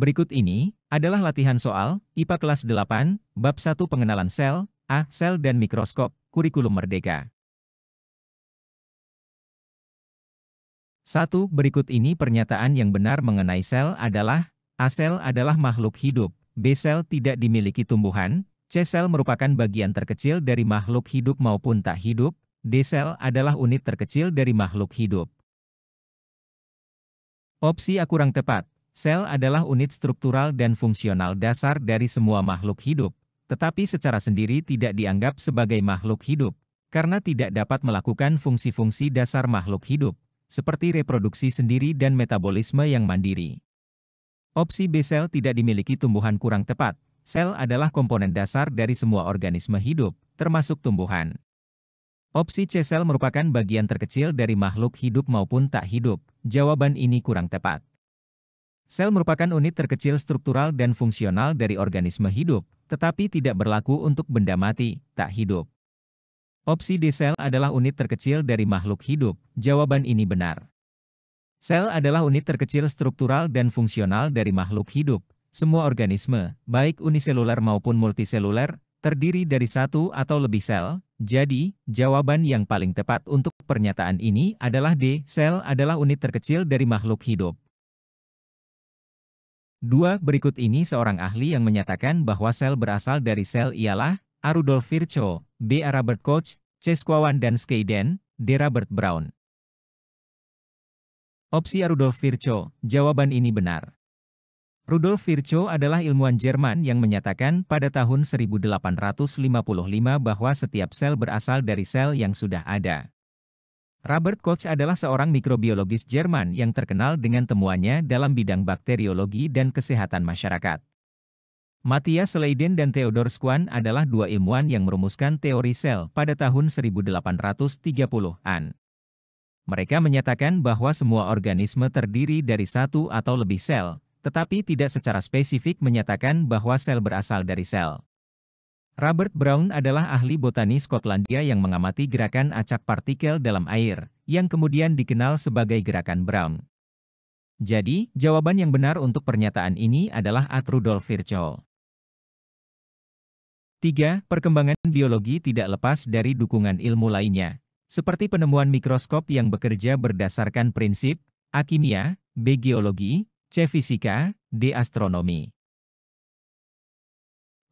Berikut ini adalah latihan soal IPA kelas 8, bab 1 pengenalan sel, A, sel dan mikroskop, kurikulum merdeka. 1. Berikut ini pernyataan yang benar mengenai sel adalah A sel adalah makhluk hidup, B sel tidak dimiliki tumbuhan, C sel merupakan bagian terkecil dari makhluk hidup maupun tak hidup, D sel adalah unit terkecil dari makhluk hidup. Opsi A kurang tepat. Sel adalah unit struktural dan fungsional dasar dari semua makhluk hidup, tetapi secara sendiri tidak dianggap sebagai makhluk hidup, karena tidak dapat melakukan fungsi-fungsi dasar makhluk hidup, seperti reproduksi sendiri dan metabolisme yang mandiri. Opsi B-sel tidak dimiliki tumbuhan kurang tepat, sel adalah komponen dasar dari semua organisme hidup, termasuk tumbuhan. Opsi C-sel merupakan bagian terkecil dari makhluk hidup maupun tak hidup, jawaban ini kurang tepat. Sel merupakan unit terkecil struktural dan fungsional dari organisme hidup, tetapi tidak berlaku untuk benda mati, tak hidup. Opsi D sel adalah unit terkecil dari makhluk hidup, jawaban ini benar. Sel adalah unit terkecil struktural dan fungsional dari makhluk hidup. Semua organisme, baik uniseluler maupun multiseluler, terdiri dari satu atau lebih sel, jadi, jawaban yang paling tepat untuk pernyataan ini adalah D. Sel adalah unit terkecil dari makhluk hidup. Dua, berikut ini seorang ahli yang menyatakan bahwa sel berasal dari sel ialah A. Rudolf Virchow, B. A. Robert Koch, C. Squawan dan Skeiden, D. Robert Brown. Opsi A. Rudolf Virchow, jawaban ini benar. Rudolf Virchow adalah ilmuwan Jerman yang menyatakan pada tahun 1855 bahwa setiap sel berasal dari sel yang sudah ada. Robert Koch adalah seorang mikrobiologis Jerman yang terkenal dengan temuannya dalam bidang bakteriologi dan kesehatan masyarakat. Matthias Leiden dan Theodor Schwann adalah dua ilmuwan yang merumuskan teori sel pada tahun 1830-an. Mereka menyatakan bahwa semua organisme terdiri dari satu atau lebih sel, tetapi tidak secara spesifik menyatakan bahwa sel berasal dari sel. Robert Brown adalah ahli botani Skotlandia yang mengamati gerakan acak partikel dalam air, yang kemudian dikenal sebagai gerakan Brown. Jadi, jawaban yang benar untuk pernyataan ini adalah at Rudolf Virchow. 3. Perkembangan biologi tidak lepas dari dukungan ilmu lainnya, seperti penemuan mikroskop yang bekerja berdasarkan prinsip A. Kimia, B. Geologi, C. Fisika, D. Astronomi.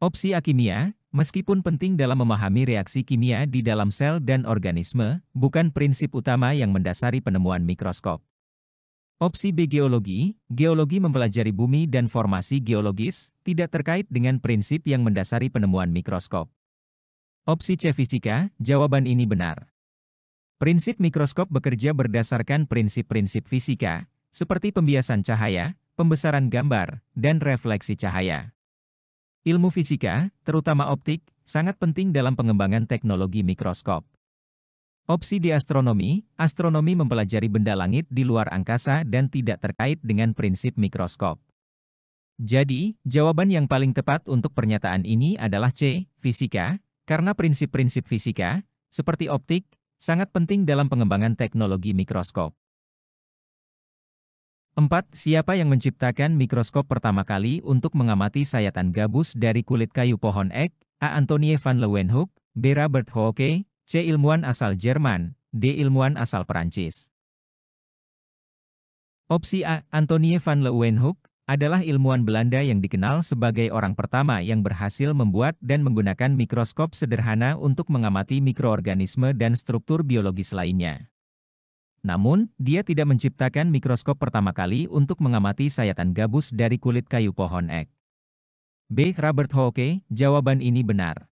Opsi akimia. Meskipun penting dalam memahami reaksi kimia di dalam sel dan organisme, bukan prinsip utama yang mendasari penemuan mikroskop. Opsi B geologi, geologi mempelajari bumi dan formasi geologis, tidak terkait dengan prinsip yang mendasari penemuan mikroskop. Opsi C fisika, jawaban ini benar. Prinsip mikroskop bekerja berdasarkan prinsip-prinsip fisika, seperti pembiasan cahaya, pembesaran gambar, dan refleksi cahaya. Ilmu fisika, terutama optik, sangat penting dalam pengembangan teknologi mikroskop. Opsi di astronomi, astronomi mempelajari benda langit di luar angkasa dan tidak terkait dengan prinsip mikroskop. Jadi, jawaban yang paling tepat untuk pernyataan ini adalah C, fisika, karena prinsip-prinsip fisika, seperti optik, sangat penting dalam pengembangan teknologi mikroskop. 4. Siapa yang menciptakan mikroskop pertama kali untuk mengamati sayatan gabus dari kulit kayu pohon ek? A. Antonie van Leeuwenhoek, B. Robert Hooke, C. Ilmuwan asal Jerman, D. Ilmuwan asal Perancis. Opsi A. Antonie van Leeuwenhoek adalah ilmuwan Belanda yang dikenal sebagai orang pertama yang berhasil membuat dan menggunakan mikroskop sederhana untuk mengamati mikroorganisme dan struktur biologis lainnya. Namun, dia tidak menciptakan mikroskop pertama kali untuk mengamati sayatan gabus dari kulit kayu pohon ek. B. Robert Hooke, jawaban ini benar.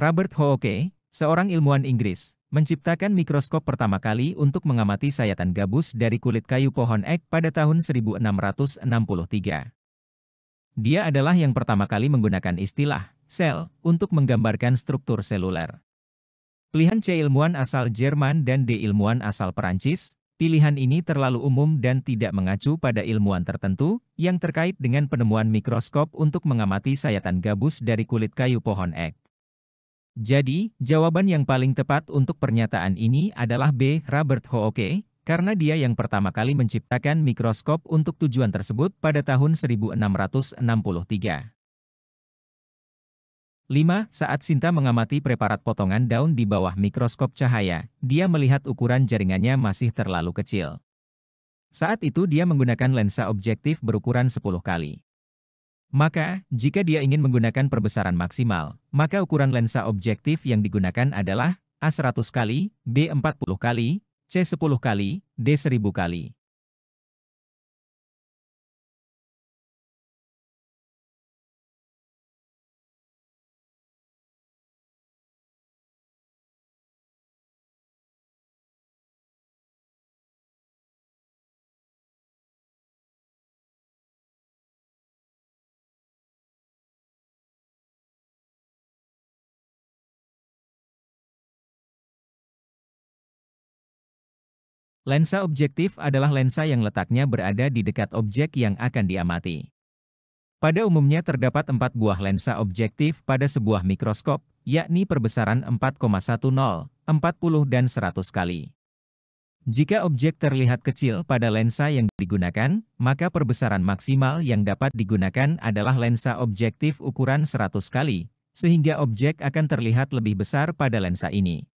Robert Hooke, seorang ilmuwan Inggris, menciptakan mikroskop pertama kali untuk mengamati sayatan gabus dari kulit kayu pohon ek pada tahun 1663. Dia adalah yang pertama kali menggunakan istilah sel untuk menggambarkan struktur seluler. Pilihan C ilmuwan asal Jerman dan D ilmuwan asal Perancis, pilihan ini terlalu umum dan tidak mengacu pada ilmuwan tertentu yang terkait dengan penemuan mikroskop untuk mengamati sayatan gabus dari kulit kayu pohon ek. Jadi, jawaban yang paling tepat untuk pernyataan ini adalah B. Robert Hooke, karena dia yang pertama kali menciptakan mikroskop untuk tujuan tersebut pada tahun 1663. 5. Saat Sinta mengamati preparat potongan daun di bawah mikroskop cahaya, dia melihat ukuran jaringannya masih terlalu kecil. Saat itu dia menggunakan lensa objektif berukuran 10 kali. Maka, jika dia ingin menggunakan perbesaran maksimal, maka ukuran lensa objektif yang digunakan adalah A100 kali, B40 kali, C10 kali, D1000 kali. Lensa objektif adalah lensa yang letaknya berada di dekat objek yang akan diamati. Pada umumnya terdapat empat buah lensa objektif pada sebuah mikroskop, yakni perbesaran 4,10, 40 dan 100 kali. Jika objek terlihat kecil pada lensa yang digunakan, maka perbesaran maksimal yang dapat digunakan adalah lensa objektif ukuran 100 kali, sehingga objek akan terlihat lebih besar pada lensa ini.